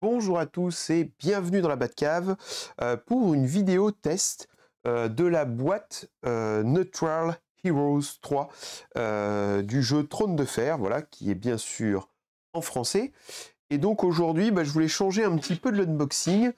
Bonjour à tous et bienvenue dans la Batcave euh, pour une vidéo test euh, de la boîte euh, Neutral Heroes 3 euh, du jeu Trône de Fer, voilà, qui est bien sûr en français. Et donc aujourd'hui, bah, je voulais changer un petit peu de l'unboxing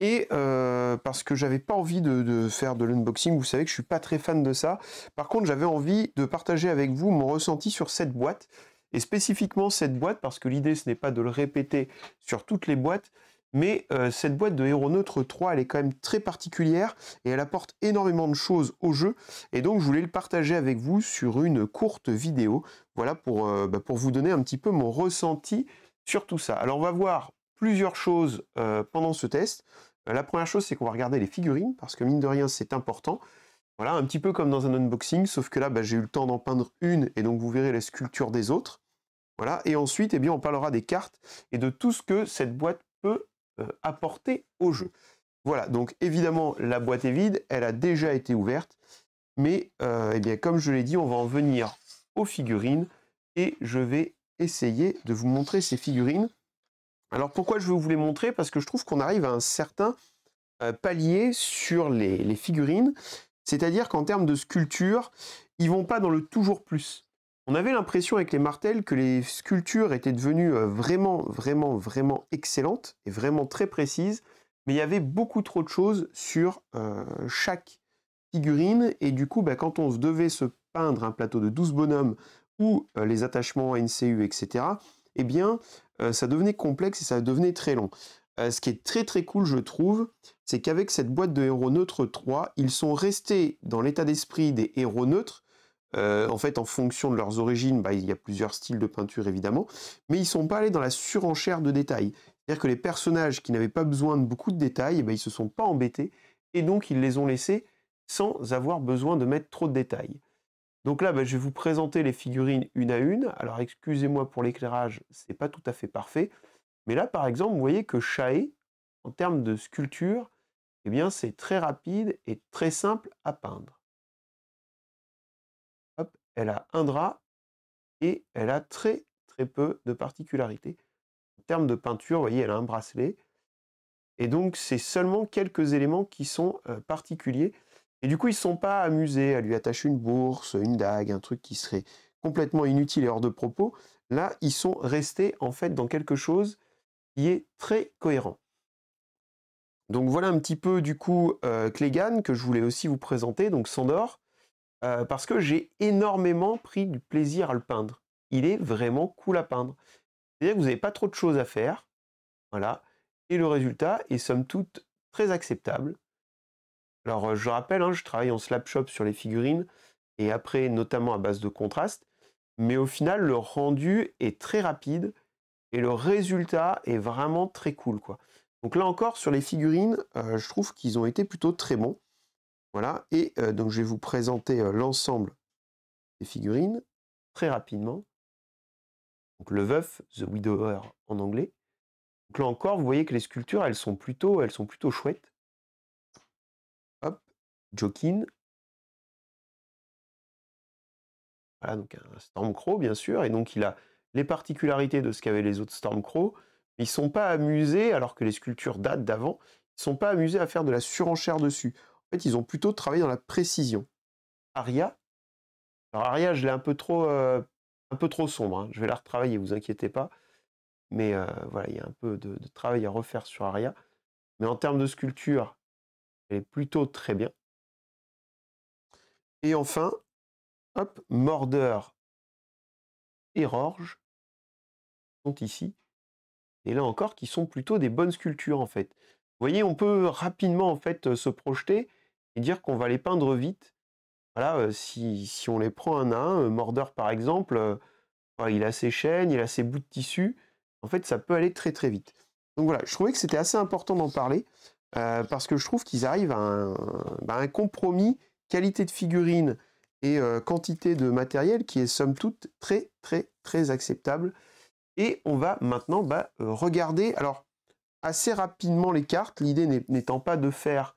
et euh, parce que j'avais pas envie de, de faire de l'unboxing, vous savez que je suis pas très fan de ça. Par contre, j'avais envie de partager avec vous mon ressenti sur cette boîte et spécifiquement cette boîte parce que l'idée ce n'est pas de le répéter sur toutes les boîtes, mais euh, cette boîte de Héros Neutre 3, elle est quand même très particulière et elle apporte énormément de choses au jeu. Et donc, je voulais le partager avec vous sur une courte vidéo. Voilà pour, euh, bah, pour vous donner un petit peu mon ressenti sur tout ça. Alors, on va voir plusieurs choses euh, pendant ce test. La première chose, c'est qu'on va regarder les figurines, parce que mine de rien, c'est important. Voilà, un petit peu comme dans un unboxing, sauf que là, bah, j'ai eu le temps d'en peindre une, et donc vous verrez la sculpture des autres. Voilà, et ensuite, eh bien, on parlera des cartes et de tout ce que cette boîte peut euh, apporter au jeu. Voilà, donc évidemment, la boîte est vide, elle a déjà été ouverte, mais euh, eh bien, comme je l'ai dit, on va en venir aux figurines, et je vais essayer de vous montrer ces figurines. Alors pourquoi je veux vous les montrer Parce que je trouve qu'on arrive à un certain euh, palier sur les, les figurines, c'est-à-dire qu'en termes de sculpture, ils vont pas dans le toujours plus. On avait l'impression avec les martels que les sculptures étaient devenues euh, vraiment, vraiment, vraiment excellentes et vraiment très précises, mais il y avait beaucoup trop de choses sur euh, chaque figurine, et du coup, bah, quand on devait se peindre un plateau de 12 bonhommes ou euh, les attachements à NCU, etc., eh bien, ça devenait complexe et ça devenait très long. ce qui est très très cool, je trouve, c'est qu'avec cette boîte de héros neutres 3, ils sont restés dans l'état d'esprit des héros neutres, euh, en fait, en fonction de leurs origines, bah, il y a plusieurs styles de peinture évidemment, mais ils ne sont pas allés dans la surenchère de détails. C'est-à-dire que les personnages qui n'avaient pas besoin de beaucoup de détails, ils eh ne ben, ils se sont pas embêtés et donc ils les ont laissés sans avoir besoin de mettre trop de détails. Donc là, bah, je vais vous présenter les figurines une à une. Alors excusez-moi pour l'éclairage, ce c'est pas tout à fait parfait. Mais là, par exemple, vous voyez que Chae, en termes de sculpture, eh bien, c'est très rapide et très simple à peindre elle a un drap et elle a très très peu de particularités. En termes de peinture, vous voyez, elle a un bracelet. Et donc, c'est seulement quelques éléments qui sont euh, particuliers. Et du coup, ils ne sont pas amusés à lui attacher une bourse, une dague, un truc qui serait complètement inutile et hors de propos. Là, ils sont restés en fait dans quelque chose qui est très cohérent. Donc voilà un petit peu du coup Klegan euh, que je voulais aussi vous présenter, donc Sandor. Euh, parce que j'ai énormément pris du plaisir à le peindre. Il est vraiment cool à peindre. C'est-à-dire que vous n'avez pas trop de choses à faire. Voilà. Et le résultat est somme toute très acceptable. Alors euh, je rappelle, hein, je travaille en slap shop sur les figurines et après notamment à base de contraste. Mais au final, le rendu est très rapide et le résultat est vraiment très cool. Quoi. Donc là encore, sur les figurines, euh, je trouve qu'ils ont été plutôt très bons. Voilà, et euh, donc je vais vous présenter euh, l'ensemble des figurines très rapidement. Donc le veuf, The Widower en anglais. Donc là encore, vous voyez que les sculptures, elles sont plutôt, elles sont plutôt chouettes. Hop, Jokin. Voilà, donc un Stormcrow, bien sûr, et donc il a les particularités de ce qu'avaient les autres Stormcrow. Ils ne sont pas amusés, alors que les sculptures datent d'avant, ils ne sont pas amusés à faire de la surenchère dessus. En fait, ils ont plutôt travaillé dans la précision. Aria, alors Aria, je l'ai un peu trop, euh, un peu trop sombre. Hein. Je vais la retravailler, vous inquiétez pas. Mais euh, voilà, il y a un peu de, travail à refaire sur Aria. Mais en termes de sculpture, elle est plutôt très bien. Et enfin, hop, Mordeur et Rorge sont ici. Et là encore, qui sont plutôt des bonnes sculptures en fait. Vous voyez, on peut rapidement en fait euh, se projeter dire qu'on va les peindre vite. Voilà, si, on les prend un à un, Mordeur par exemple, il a ses chaînes, il a ses bouts de tissu. En fait, ça peut aller très très vite. Donc voilà, je trouvais que c'était assez important d'en parler parce que je trouve qu'ils arrivent à un, bah, compromis qualité de figurine et quantité de matériel qui est somme toute très très très acceptable. Et on va maintenant bah, regarder alors assez rapidement les cartes, l'idée n'étant pas de faire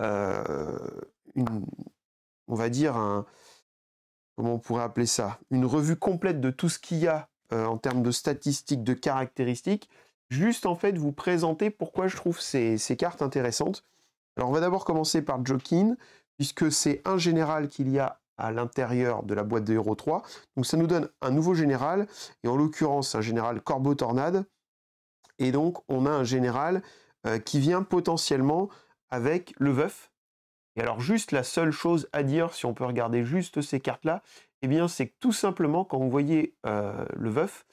euh, on va dire, un, comment on pourrait appeler ça, une revue complète de tout ce qu'il y a euh, en termes de statistiques, de caractéristiques, juste en fait vous présenter pourquoi je trouve ces, cartes intéressantes. Alors on va d'abord commencer par Jokin, puisque c'est un général qu'il y a à l'intérieur de la boîte de Hero 3. Donc ça nous donne un nouveau général, et en l'occurrence un général Corbeau Tornade. Et donc on a un général euh, qui vient potentiellement avec le veuf. Et alors juste la seule chose à dire, si on peut regarder juste ces cartes-là, Et eh bien c'est que tout simplement quand vous voyez euh, le veuf,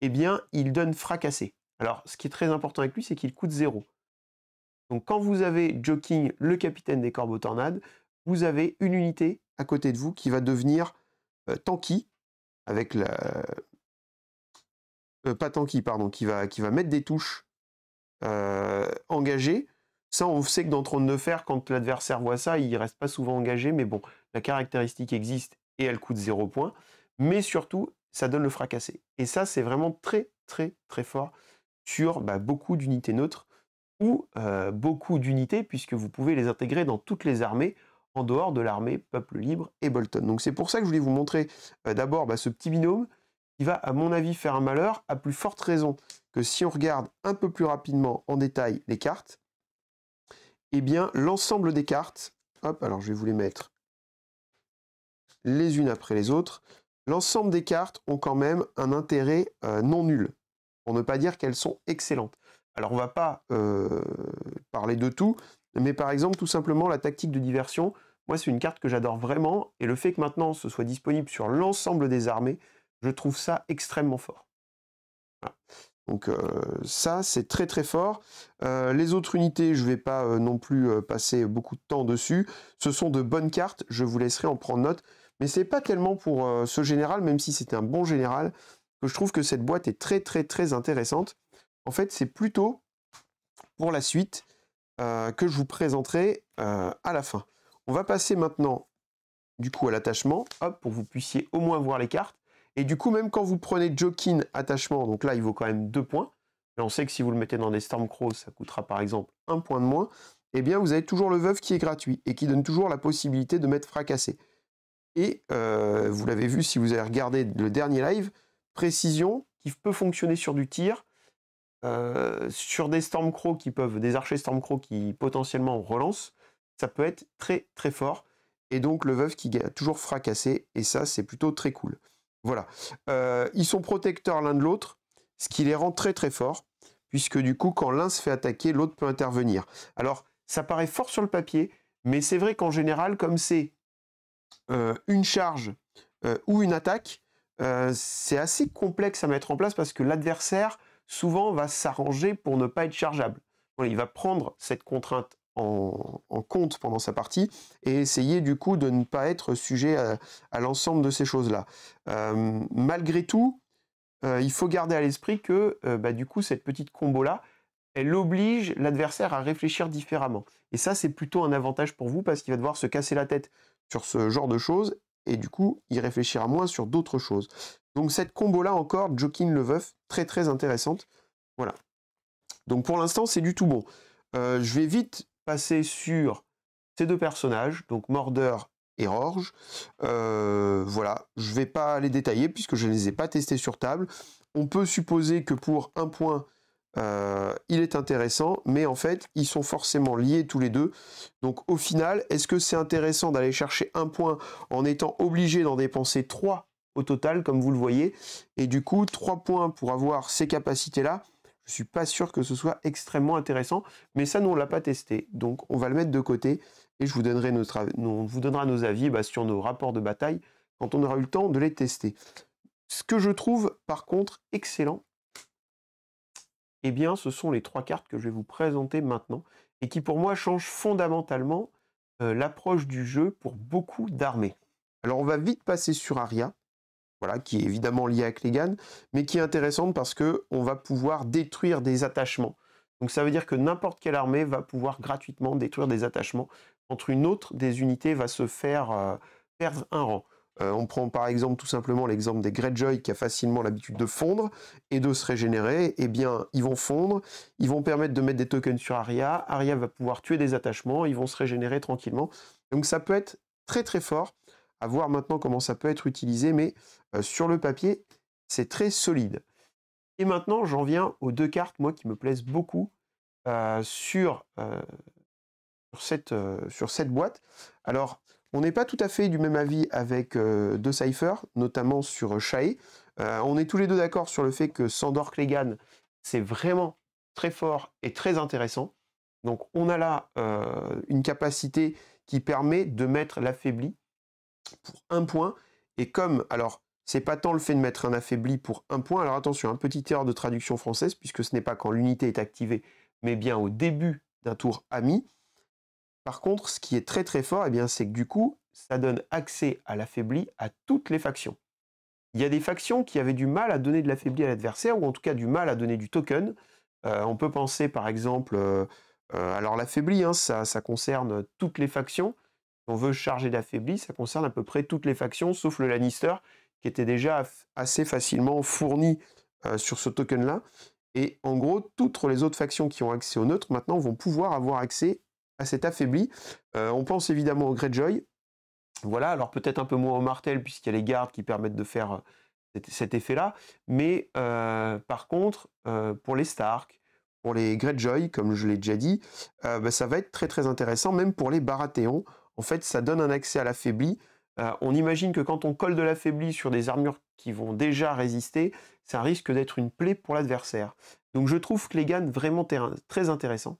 eh bien il donne fracassé. Alors ce qui est très important avec lui, c'est qu'il coûte zéro. Donc quand vous avez Joking, le capitaine des corbeaux tornades, vous avez une unité à côté de vous qui va devenir euh, tanky, avec la... Euh, pas tanky, pardon, qui va, qui va mettre des touches engagées ça, on sait que dans Trône de Fer, quand l'adversaire voit ça, il reste pas souvent engagé, mais bon, la caractéristique existe et elle coûte 0 points. Mais surtout, ça donne le fracassé. Et ça, c'est vraiment très, très, très fort sur bah, beaucoup d'unités neutres ou euh, beaucoup d'unités, puisque vous pouvez les intégrer dans toutes les armées en dehors de l'armée Peuple Libre et Bolton. Donc c'est pour ça que je voulais vous montrer euh, d'abord bah, ce petit binôme qui va, à mon avis, faire un malheur, à plus forte raison que si on regarde un peu plus rapidement en détail les cartes, eh bien, l'ensemble des cartes, hop, alors je vais vous les mettre les unes après les autres, l'ensemble des cartes ont quand même un intérêt euh, non nul, pour ne pas dire qu'elles sont excellentes. Alors on va pas euh, parler de tout, mais par exemple tout simplement la tactique de diversion, moi c'est une carte que j'adore vraiment, et le fait que maintenant ce soit disponible sur l'ensemble des armées, je trouve ça extrêmement fort. Donc euh, ça, c'est très très fort. Euh, les autres unités, je ne vais pas euh, non plus passer beaucoup de temps dessus. Ce sont de bonnes cartes, je vous laisserai en prendre note. Mais ce n'est pas tellement pour ce général, même si c'est un bon général, que je trouve que cette boîte est très très très intéressante. En fait, c'est plutôt pour la suite que je vous présenterai à la fin. On va passer maintenant du coup à l'attachement, pour que vous puissiez au moins voir les cartes. Et du coup, même quand vous prenez Jokin attachement, donc là, il vaut quand même 2 points. on sait que si vous le mettez dans des Stormcrow, ça coûtera par exemple 1 point de moins. Et eh bien, vous avez toujours le veuf qui est gratuit et qui donne toujours la possibilité de mettre fracassé. Et euh, vous l'avez vu si vous avez regardé le dernier live, précision qui peut fonctionner sur du tir, euh, sur des Stormcrow qui peuvent, des archers Stormcrow qui potentiellement relancent, ça peut être très très fort. Et donc le veuf qui a toujours fracassé, et ça c'est plutôt très cool. Voilà. Euh, ils sont protecteurs l'un de l'autre, ce qui les rend très très forts, puisque du coup, quand l'un se fait attaquer, l'autre peut intervenir. Alors, ça paraît fort sur le papier, mais c'est vrai qu'en général, comme c'est euh, une charge euh, ou une attaque, c'est assez complexe à mettre en place parce que l'adversaire, souvent, va s'arranger pour ne pas être chargeable. il va prendre cette contrainte en, compte pendant sa partie et essayer du coup de ne pas être sujet à, l'ensemble de ces choses-là. Euh, malgré tout, euh, il faut garder à l'esprit que euh, bah, du coup cette petite combo-là, elle oblige l'adversaire à réfléchir différemment. Et ça, c'est plutôt un avantage pour vous parce qu'il va devoir se casser la tête sur ce genre de choses et du coup, il réfléchira moins sur d'autres choses. Donc cette combo-là encore, Jokin le veuf, très très intéressante. Voilà. Donc pour l'instant, c'est du tout bon. je vais vite passer sur ces deux personnages, donc Mordeur et Orge. Euh, voilà, je ne vais pas les détailler puisque je ne les ai pas testés sur table. On peut supposer que pour un point, euh, il est intéressant, mais en fait, ils sont forcément liés tous les deux. Donc au final, est-ce que c'est intéressant d'aller chercher un point en étant obligé d'en dépenser trois au total, comme vous le voyez Et du coup, trois points pour avoir ces capacités-là, je ne suis pas sûr que ce soit extrêmement intéressant, mais ça, nous, on l'a pas testé. Donc, on va le mettre de côté et je vous donnerai on vous donnera nos avis bah, sur nos rapports de bataille quand on aura eu le temps de les tester. Ce que je trouve, par contre, excellent, eh bien, ce sont les trois cartes que je vais vous présenter maintenant et qui, pour moi, changent fondamentalement euh, l'approche du jeu pour beaucoup d'armées. Alors, on va vite passer sur Aria qui est évidemment liée à Clegane, mais qui est intéressante parce que on va pouvoir détruire des attachements. Donc ça veut dire que n'importe quelle armée va pouvoir gratuitement détruire des attachements. Entre une autre, des unités va se faire euh, perdre un rang. Euh, on prend par exemple tout simplement l'exemple des Greyjoy qui a facilement l'habitude de fondre et de se régénérer. Eh bien, ils vont fondre, ils vont permettre de mettre des tokens sur Aria, Aria va pouvoir tuer des attachements, ils vont se régénérer tranquillement. Donc ça peut être très très fort à voir maintenant comment ça peut être utilisé, mais euh, sur le papier, c'est très solide. Et maintenant, j'en viens aux deux cartes, moi, qui me plaisent beaucoup euh, sur, euh, sur, cette, sur cette boîte. Alors, on n'est pas tout à fait du même avis avec deux Cypher, notamment sur Shae. on est tous les deux d'accord sur le fait que Sandor Clegane, c'est vraiment très fort et très intéressant. Donc, on a là une capacité qui permet de mettre l'affaibli pour un point. Et comme, alors, c'est pas tant le fait de mettre un affaibli pour un point. Alors attention, un petit erreur de traduction française, puisque ce n'est pas quand l'unité est activée, mais bien au début d'un tour ami. Par contre, ce qui est très très fort, et eh bien, c'est que du coup, ça donne accès à l'affaibli à toutes les factions. Il y a des factions qui avaient du mal à donner de l'affaibli à l'adversaire, ou en tout cas du mal à donner du token. Euh, on peut penser par exemple, euh, euh, alors l'affaibli, hein, ça concerne toutes les factions on veut charger d'affaibli, ça concerne à peu près toutes les factions, sauf le Lannister, qui était déjà assez facilement fourni euh, sur ce token-là. Et en gros, toutes les autres factions qui ont accès au neutre, maintenant, vont pouvoir avoir accès à cet affaibli. Euh, on pense évidemment au Greyjoy. Voilà, alors peut-être un peu moins au martel, puisqu'il y a les gardes qui permettent de faire euh, cet, effet-là. Mais par contre, pour les Stark, pour les Greyjoy, comme je l'ai déjà dit, bah, ça va être très très intéressant, même pour les Baratheons en fait, ça donne un accès à l'affaibli. Euh, on imagine que quand on colle de l'affaibli sur des armures qui vont déjà résister, ça risque d'être une plaie pour l'adversaire. Donc je trouve Clegane vraiment très intéressant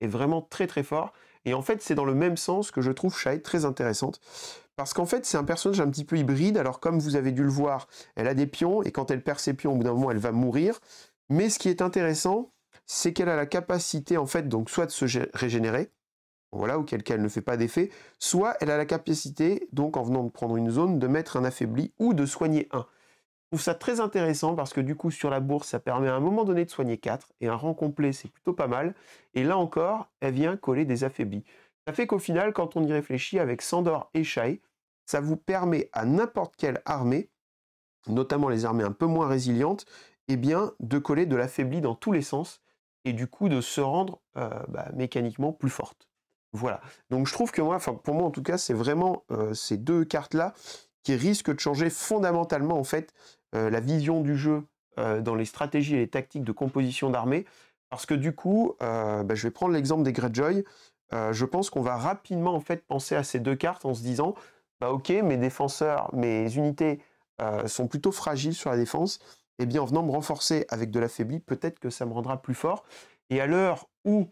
et vraiment très très fort. Et en fait, c'est dans le même sens que je trouve Shai très intéressante. Parce qu'en fait, c'est un personnage un petit peu hybride. Alors, comme vous avez dû le voir, elle a des pions, et quand elle perd ses pions, au bout d'un moment, elle va mourir. Mais ce qui est intéressant, c'est qu'elle a la capacité, en fait, donc soit de se régénérer, voilà, auquel cas elle ne fait pas d'effet, soit elle a la capacité, donc en venant de prendre une zone, de mettre un affaibli ou de soigner un. Je trouve ça très intéressant parce que du coup sur la bourse ça permet à un moment donné de soigner 4 et un rang complet c'est plutôt pas mal et là encore elle vient coller des affaiblis. Ça fait qu'au final quand on y réfléchit avec Sandor et Shai, ça vous permet à n'importe quelle armée, notamment les armées un peu moins résilientes, eh bien de coller de l'affaibli dans tous les sens et du coup de se rendre euh, bah, mécaniquement plus forte. Voilà. Donc je trouve que moi, pour moi en tout cas, c'est vraiment euh, ces deux cartes-là qui risquent de changer fondamentalement en fait euh, la vision du jeu euh, dans les stratégies et les tactiques de composition d'armée. Parce que du coup, bah, je vais prendre l'exemple des Greyjoy. je pense qu'on va rapidement en fait penser à ces deux cartes en se disant, bah ok, mes défenseurs, mes unités sont plutôt fragiles sur la défense. Et eh bien en venant me renforcer avec de l'affaibli, peut-être que ça me rendra plus fort. Et à l'heure où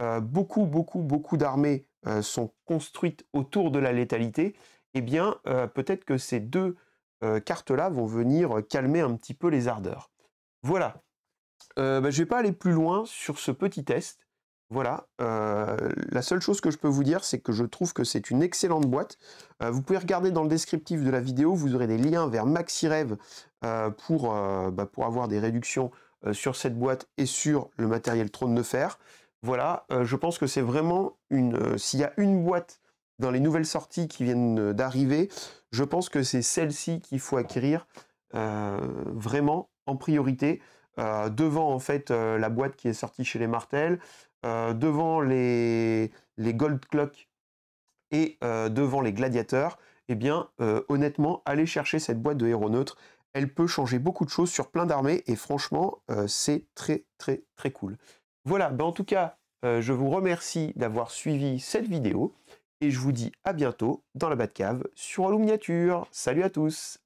euh, beaucoup, beaucoup, beaucoup d'armées euh, sont construites autour de la létalité, eh bien, euh, peut-être que ces deux cartes-là vont venir calmer un petit peu les ardeurs. Voilà. Bah, je ne vais pas aller plus loin sur ce petit test. Voilà, la seule chose que je peux vous dire, c'est que je trouve que c'est une excellente boîte. vous pouvez regarder dans le descriptif de la vidéo, vous aurez des liens vers MaxiRev bah, pour avoir des réductions sur cette boîte et sur le matériel Trône de Fer. Voilà, euh, je pense que c'est vraiment une. Euh, s'il y a une boîte dans les nouvelles sorties qui viennent euh, d'arriver, je pense que c'est celle-ci qu'il faut acquérir vraiment en priorité. devant en fait la boîte qui est sortie chez les Martel, devant les, les Gold Clock et devant les Gladiateurs, eh bien, honnêtement, allez chercher cette boîte de héros neutre. Elle peut changer beaucoup de choses sur plein d'armées et franchement, c'est très très très cool. Voilà, ben, en tout cas, euh, je vous remercie d'avoir suivi cette vidéo et je vous dis à bientôt dans la Batcave sur Miniature. Salut à tous